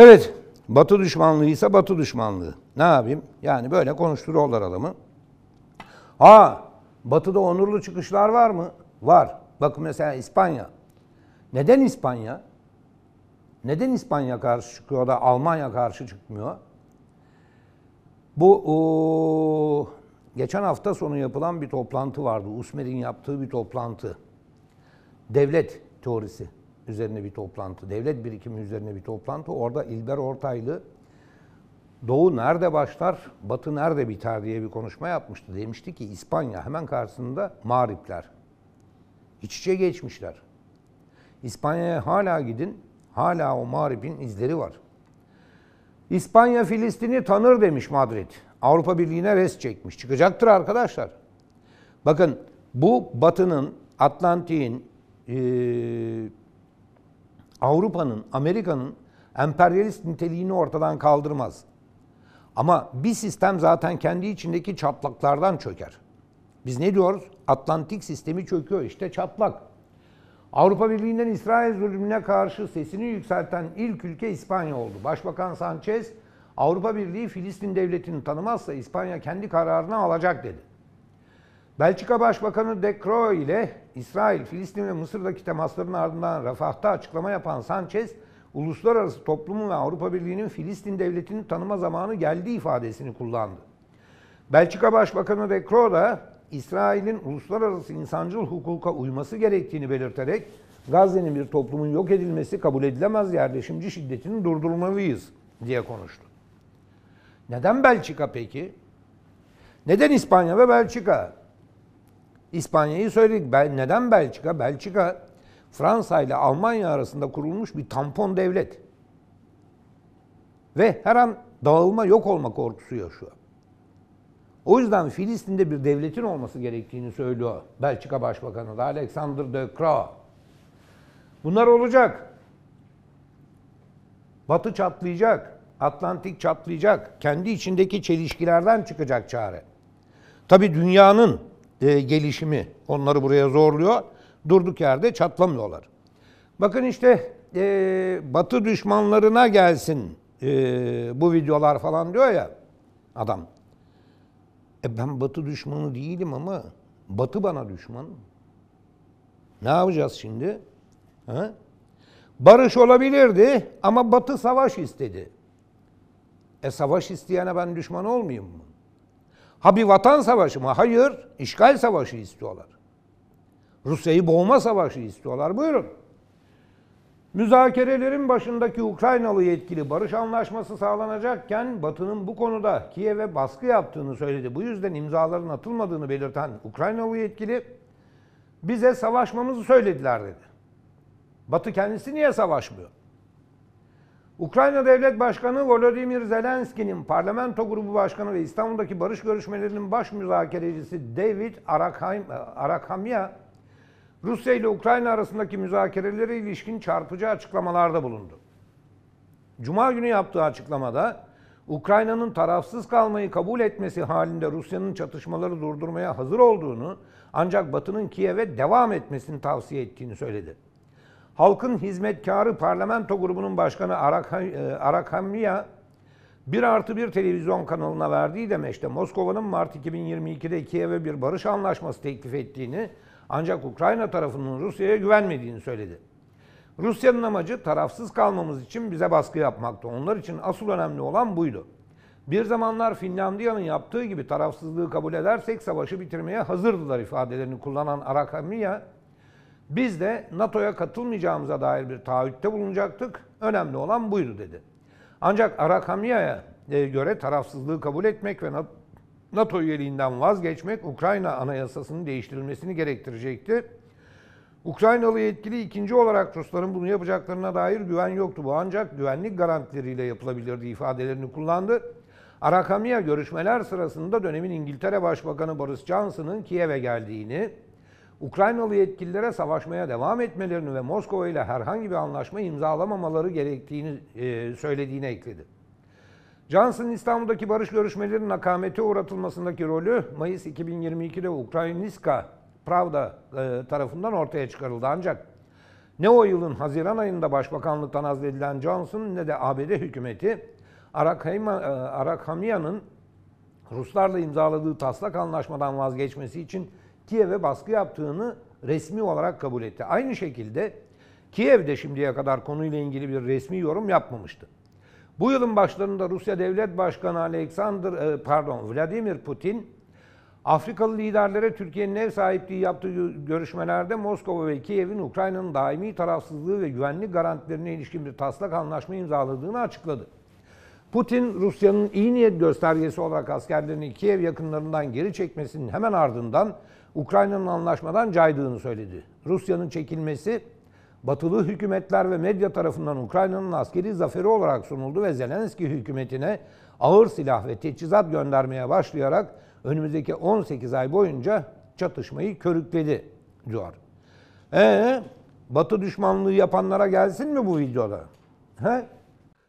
Evet, Batı düşmanlığıysa Batı düşmanlığı. Ne yapayım? Yani böyle konuşturuyorlar adamı. Ha, Batı'da onurlu çıkışlar var mı? Var. Bakın mesela İspanya. Neden İspanya? Neden İspanya karşı çıkıyor da Almanya karşı çıkmıyor? Bu geçen hafta sonu yapılan bir toplantı vardı. Usmer'in yaptığı bir toplantı. Devlet teorisi üzerine bir toplantı, devlet birikimi üzerine bir toplantı. Orada İlber Ortaylı Doğu nerede başlar, Batı nerede biter diye bir konuşma yapmıştı. Demişti ki İspanya hemen karşısında mağripler. İç içe geçmişler. İspanya'ya hala gidin, hala o mağribin izleri var. İspanya Filistin'i tanır demiş Madrid. Avrupa Birliği'ne res çekmiş. Çıkacaktır arkadaşlar. Bakın bu Batı'nın, Atlantik'in, e, Avrupa'nın, Amerika'nın emperyalist niteliğini ortadan kaldırmaz. Ama bir sistem zaten kendi içindeki çatlaklardan çöker. Biz ne diyoruz? Atlantik sistemi çöküyor işte çatlak. Avrupa Birliği'nden İsrail zulmüne karşı sesini yükselten ilk ülke İspanya oldu. Başbakan Sanchez, Avrupa Birliği Filistin devletini tanımazsa İspanya kendi kararını alacak dedi. Belçika Başbakanı De Croo ile İsrail, Filistin ve Mısır'daki temasların ardından Rafah'ta açıklama yapan Sanchez, uluslararası toplumun ve Avrupa Birliği'nin Filistin devletini tanıma zamanı geldi ifadesini kullandı. Belçika Başbakanı De Croo da İsrail'in uluslararası insancıl hukuka uyması gerektiğini belirterek Gazze'nin bir toplumun yok edilmesi kabul edilemez yerleşimci şiddetini durdurmalıyız diye konuştu. Neden Belçika peki? Neden İspanya ve Belçika? İspanya'yı söyledik. Bel, neden Belçika? Belçika Fransa ile Almanya arasında kurulmuş bir tampon devlet. Ve her an dağılma, yok olma korkusu yaşıyor. O yüzden Filistin'de bir devletin olması gerektiğini söylüyor Belçika Başbakanı da Alexander de Croo. Bunlar olacak. Batı çatlayacak. Atlantik çatlayacak. Kendi içindeki çelişkilerden çıkacak çare. Tabii dünyanın e, gelişimi onları buraya zorluyor. Durduk yerde çatlamıyorlar. Bakın işte e, Batı düşmanlarına gelsin e, bu videolar falan diyor ya adam. E ben Batı düşmanı değilim ama Batı bana düşman. Ne yapacağız şimdi? Ha? Barış olabilirdi ama Batı savaş istedi. E savaş isteyene ben düşman olmayayım mı? Ha bir vatan savaşı mı? Hayır. işgal savaşı istiyorlar. Rusya'yı boğma savaşı istiyorlar. Buyurun. Müzakerelerin başındaki Ukraynalı yetkili barış anlaşması sağlanacakken Batı'nın bu konuda Kiev'e baskı yaptığını söyledi. Bu yüzden imzaların atılmadığını belirten Ukraynalı yetkili bize savaşmamızı söylediler dedi. Batı kendisi niye savaşmıyor? Ukrayna Devlet Başkanı Volodymyr Zelenski'nin parlamento grubu başkanı ve İstanbul'daki barış görüşmelerinin baş müzakerecisi David Arakhaim, Arakhamya, Rusya ile Ukrayna arasındaki müzakerelere ilişkin çarpıcı açıklamalarda bulundu. Cuma günü yaptığı açıklamada Ukrayna'nın tarafsız kalmayı kabul etmesi halinde Rusya'nın çatışmaları durdurmaya hazır olduğunu ancak Batı'nın Kiev'e devam etmesini tavsiye ettiğini söyledi. Halkın Hizmetkarı Parlamento Grubu'nun Başkanı e, Arakhamria, 1 artı 1 televizyon kanalına verdiği demeçte Moskova'nın Mart 2022'de Kiev'e bir barış anlaşması teklif ettiğini ancak Ukrayna tarafının Rusya'ya güvenmediğini söyledi. Rusya'nın amacı tarafsız kalmamız için bize baskı yapmaktı. Onlar için asıl önemli olan buydu. Bir zamanlar Finlandiya'nın yaptığı gibi tarafsızlığı kabul edersek savaşı bitirmeye hazırdılar ifadelerini kullanan Arakamiya, biz de NATO'ya katılmayacağımıza dair bir taahhütte bulunacaktık. Önemli olan buydu dedi. Ancak Arakamiya'ya e, göre tarafsızlığı kabul etmek ve NATO üyeliğinden vazgeçmek Ukrayna anayasasının değiştirilmesini gerektirecekti. Ukraynalı yetkili ikinci olarak Rusların bunu yapacaklarına dair güven yoktu. Bu ancak güvenlik garantileriyle yapılabilirdi ifadelerini kullandı. Arakamiya görüşmeler sırasında dönemin İngiltere Başbakanı Boris Johnson'ın Kiev'e geldiğini, Ukraynalı yetkililere savaşmaya devam etmelerini ve Moskova ile herhangi bir anlaşma imzalamamaları gerektiğini e, söylediğine ekledi. Johnson İstanbul'daki barış görüşmelerinin akamete uğratılmasındaki rolü Mayıs 2022'de Ukrayniska Pravda e, tarafından ortaya çıkarıldı ancak ne o yılın Haziran ayında başbakanlıktan azledilen Johnson ne de ABD hükümeti e, Arakhamiyan'ın Ruslarla imzaladığı taslak anlaşmadan vazgeçmesi için Kiev'e baskı yaptığını resmi olarak kabul etti. Aynı şekilde Kiev de şimdiye kadar konuyla ilgili bir resmi yorum yapmamıştı. Bu yılın başlarında Rusya Devlet Başkanı Alexander e, pardon Vladimir Putin Afrikalı liderlere Türkiye'nin ev sahipliği yaptığı görüşmelerde Moskova ve Kiev'in Ukrayna'nın daimi tarafsızlığı ve güvenlik garantilerine ilişkin bir taslak anlaşma imzaladığını açıkladı. Putin, Rusya'nın iyi niyet göstergesi olarak askerlerini Kiev yakınlarından geri çekmesinin hemen ardından Ukrayna'nın anlaşmadan caydığını söyledi. Rusya'nın çekilmesi batılı hükümetler ve medya tarafından Ukrayna'nın askeri zaferi olarak sunuldu ve Zelenski hükümetine ağır silah ve teçhizat göndermeye başlayarak önümüzdeki 18 ay boyunca çatışmayı körükledi diyor. Ee, Batı düşmanlığı yapanlara gelsin mi bu videoda? He?